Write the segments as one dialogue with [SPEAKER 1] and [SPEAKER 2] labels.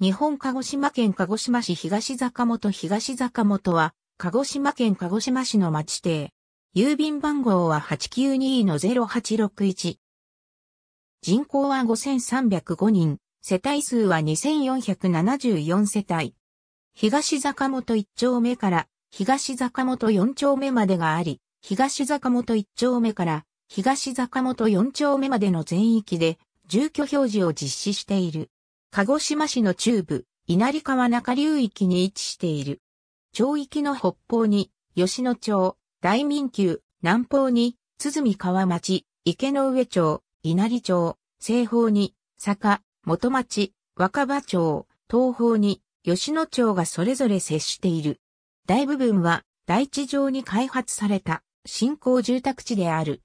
[SPEAKER 1] 日本鹿児島県鹿児島市東坂本東坂本は、鹿児島県鹿児島市の町邸。郵便番号は892-0861。人口は5305人、世帯数は2474世帯。東坂本1丁目から東坂本4丁目までがあり、東坂本1丁目から東坂本4丁目までの全域で住居表示を実施している。鹿児島市の中部、稲荷川中流域に位置している。町域の北方に、吉野町、大民宮、南方に、鼓川町、池の上町、稲荷町、西方に、坂、元町、若葉町、東方に、吉野町がそれぞれ接している。大部分は、大地上に開発された、新興住宅地である。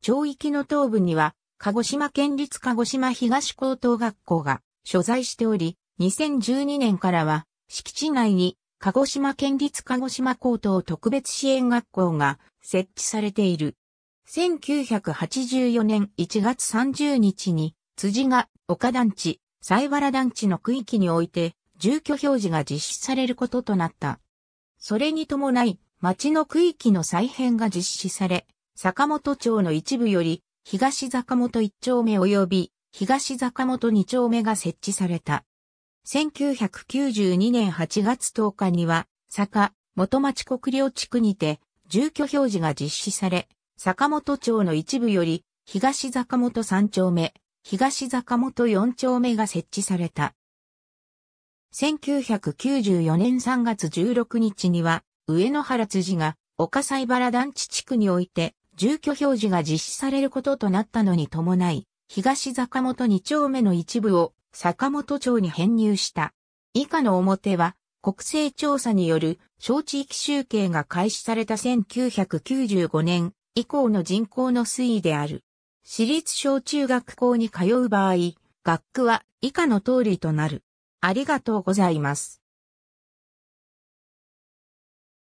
[SPEAKER 1] 町域の東部には、鹿児島県立鹿児島東高等学校が、所在しており、2012年からは、敷地内に、鹿児島県立鹿児島高等特別支援学校が設置されている。1984年1月30日に、辻が岡団地、西原団地の区域において、住居表示が実施されることとなった。それに伴い、町の区域の再編が実施され、坂本町の一部より、東坂本一丁目及び東坂本2丁目が設置された。1992年8月10日には、坂、元町国領地区にて、住居表示が実施され、坂本町の一部より、東坂本3丁目、東坂本4丁目が設置された。1994年3月16日には、上野原辻が、岡西原団地地区において、住居表示が実施されることとなったのに伴い、東坂本2丁目の一部を坂本町に編入した。以下の表は、国勢調査による小地域集計が開始された1995年以降の人口の推移である。私立小中学校に通う場合、学区は以下の通りとなる。ありがとうございます。